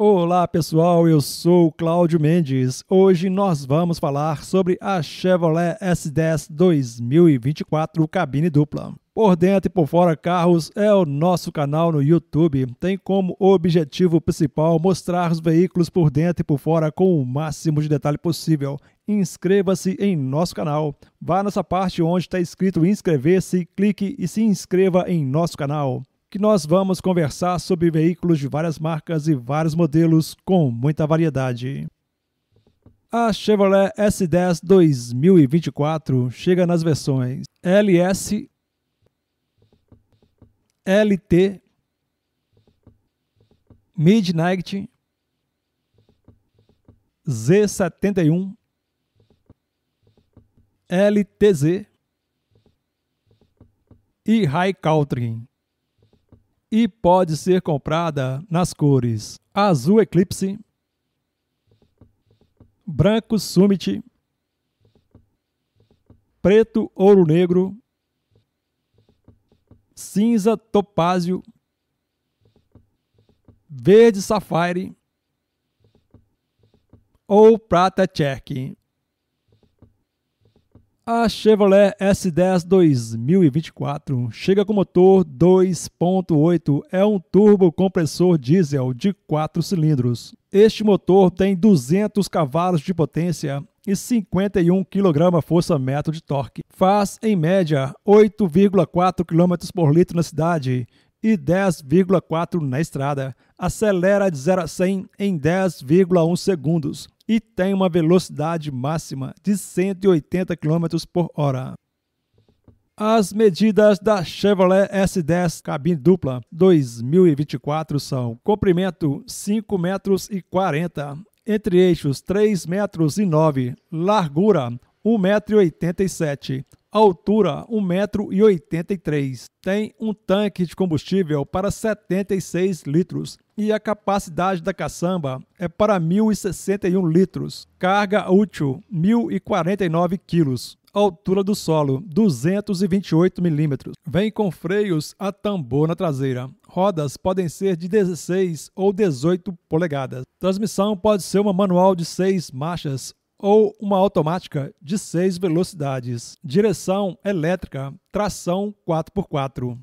Olá pessoal, eu sou Cláudio Mendes. Hoje nós vamos falar sobre a Chevrolet S10 2024 cabine dupla. Por dentro e por fora carros é o nosso canal no YouTube. Tem como objetivo principal mostrar os veículos por dentro e por fora com o máximo de detalhe possível. Inscreva-se em nosso canal. Vá nessa parte onde está escrito inscrever-se, clique e se inscreva em nosso canal que nós vamos conversar sobre veículos de várias marcas e vários modelos com muita variedade. A Chevrolet S10 2024 chega nas versões LS, LT, Midnight, Z71, LTZ e High Country e pode ser comprada nas cores azul eclipse, branco summit, preto ouro negro, cinza topázio, verde safari ou prata check. A Chevrolet S10 2024 chega com motor 2.8, é um turbo compressor diesel de 4 cilindros. Este motor tem 200 cavalos de potência e 51 kgfm de torque. Faz, em média, 8,4 km por litro na cidade e 10,4 na estrada. Acelera de 0 a 100 em 10,1 segundos e tem uma velocidade máxima de 180 km por hora. As medidas da Chevrolet S10 cabine dupla 2024 são comprimento 5 metros e 40, entre eixos 3 metros e 9, largura 1,87 metro altura 1,83m. Tem um tanque de combustível para 76 litros e a capacidade da caçamba é para 1.061 litros. Carga útil 1.049 kg. Altura do solo 228 milímetros. Vem com freios a tambor na traseira. Rodas podem ser de 16 ou 18 polegadas. Transmissão pode ser uma manual de 6 marchas ou uma automática de seis velocidades, direção elétrica, tração 4x4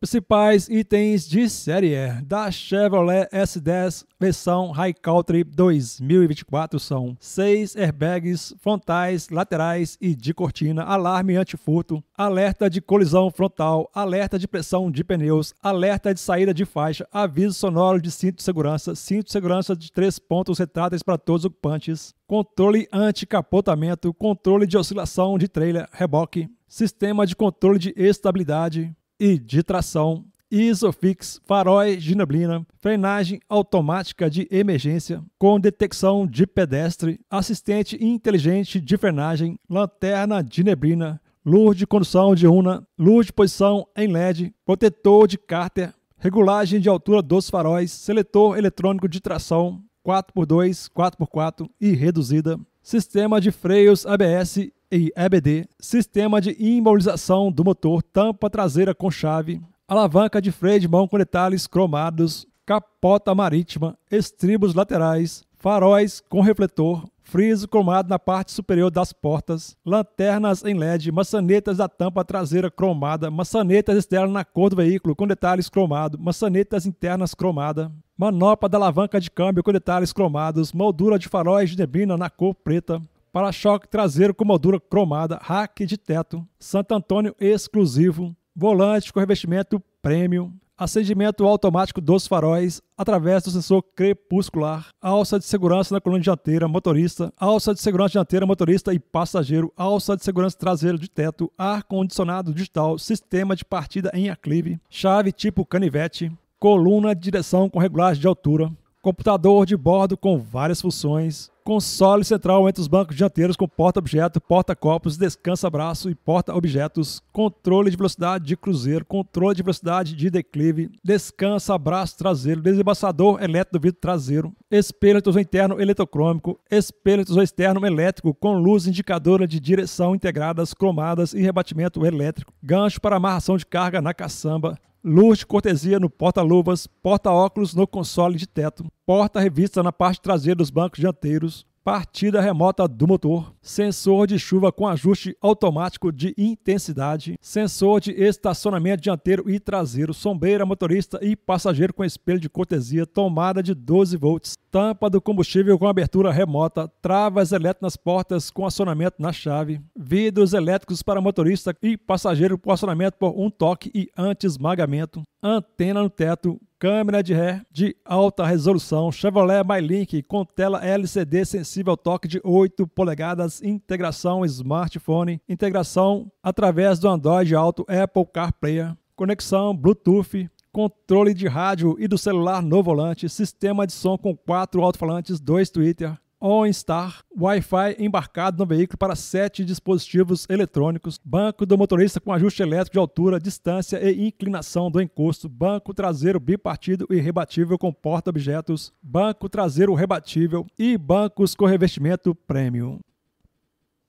principais itens de série da Chevrolet S10 versão High Country 2024 são seis airbags frontais, laterais e de cortina, alarme antifurto, alerta de colisão frontal, alerta de pressão de pneus, alerta de saída de faixa, aviso sonoro de cinto de segurança, cinto de segurança de três pontos retráteis para todos os ocupantes, controle anti-capotamento, controle de oscilação de trailer, reboque, sistema de controle de estabilidade, e de tração, Isofix, faróis de neblina, frenagem automática de emergência, com detecção de pedestre, assistente inteligente de frenagem, lanterna de neblina, luz de condução de una, luz de posição em LED, protetor de cárter, regulagem de altura dos faróis, seletor eletrônico de tração 4x2, 4x4 e reduzida, sistema de freios ABS e EBD, sistema de imobilização do motor, tampa traseira com chave, alavanca de freio de mão com detalhes cromados, capota marítima, estribos laterais, faróis com refletor, friso cromado na parte superior das portas, lanternas em LED, maçanetas da tampa traseira cromada, maçanetas externas na cor do veículo com detalhes cromados, maçanetas internas cromada, manopla da alavanca de câmbio com detalhes cromados, moldura de faróis de neblina na cor preta, para-choque traseiro com moldura cromada, rack de teto, Santo Antônio exclusivo, volante com revestimento premium, acendimento automático dos faróis através do sensor crepuscular, alça de segurança na coluna dianteira, motorista, alça de segurança dianteira, motorista e passageiro, alça de segurança traseira de teto, ar-condicionado digital, sistema de partida em aclive, chave tipo canivete, coluna de direção com regulagem de altura, computador de bordo com várias funções, console central entre os bancos dianteiros com porta-objeto, porta-copos, descansa-braço e porta-objetos, controle de velocidade de cruzeiro, controle de velocidade de declive, descansa-braço traseiro, desembaçador elétrico do vidro traseiro, espelho retrovisor interno eletrocrômico, espelho retrovisor externo elétrico com luz indicadora de direção integradas, cromadas e rebatimento elétrico, gancho para amarração de carga na caçamba, luz de cortesia no porta-luvas, porta-óculos no console de teto, porta-revista na parte traseira dos bancos dianteiros, partida remota do motor, sensor de chuva com ajuste automático de intensidade, sensor de estacionamento dianteiro e traseiro, sombreira motorista e passageiro com espelho de cortesia, tomada de 12 volts, tampa do combustível com abertura remota, travas elétricas nas portas com acionamento na chave, vidros elétricos para motorista e passageiro com acionamento por um toque e anti-esmagamento, antena no teto, câmera de ré de alta resolução, Chevrolet MyLink com tela LCD sensível ao toque de 8 polegadas, integração smartphone, integração através do Android Auto Apple CarPlay, conexão Bluetooth, controle de rádio e do celular no volante, sistema de som com quatro alto-falantes, dois Twitter, OnStar, Wi-Fi embarcado no veículo para sete dispositivos eletrônicos, banco do motorista com ajuste elétrico de altura, distância e inclinação do encosto, banco traseiro bipartido e rebatível com porta-objetos, banco traseiro rebatível e bancos com revestimento premium.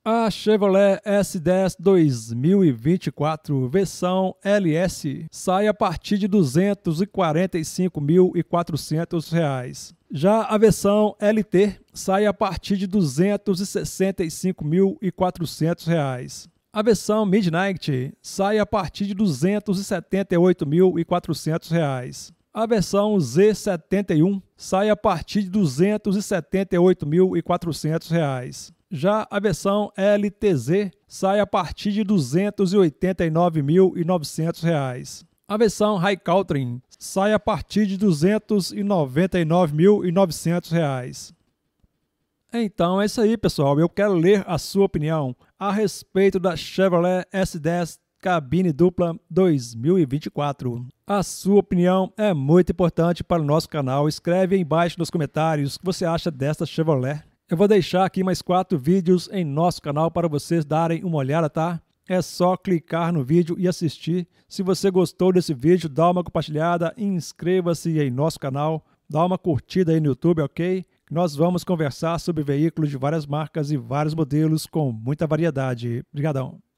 A Chevrolet S10 2024 versão LS sai a partir de R$ 245.400. Já a versão LT sai a partir de R$ 265.400. A versão Midnight sai a partir de R$ 278.400. A versão Z71 sai a partir de R$ 278.400. Já a versão LTZ sai a partir de R$ 289.900. A versão High Country sai a partir de R$ 299.900. Então é isso aí, pessoal. Eu quero ler a sua opinião a respeito da Chevrolet S10 cabine dupla 2024. A sua opinião é muito importante para o nosso canal. Escreve aí embaixo nos comentários o que você acha desta Chevrolet. Eu vou deixar aqui mais quatro vídeos em nosso canal para vocês darem uma olhada, tá? É só clicar no vídeo e assistir. Se você gostou desse vídeo, dá uma compartilhada, inscreva-se em nosso canal, dá uma curtida aí no YouTube, ok? Nós vamos conversar sobre veículos de várias marcas e vários modelos com muita variedade. Obrigadão!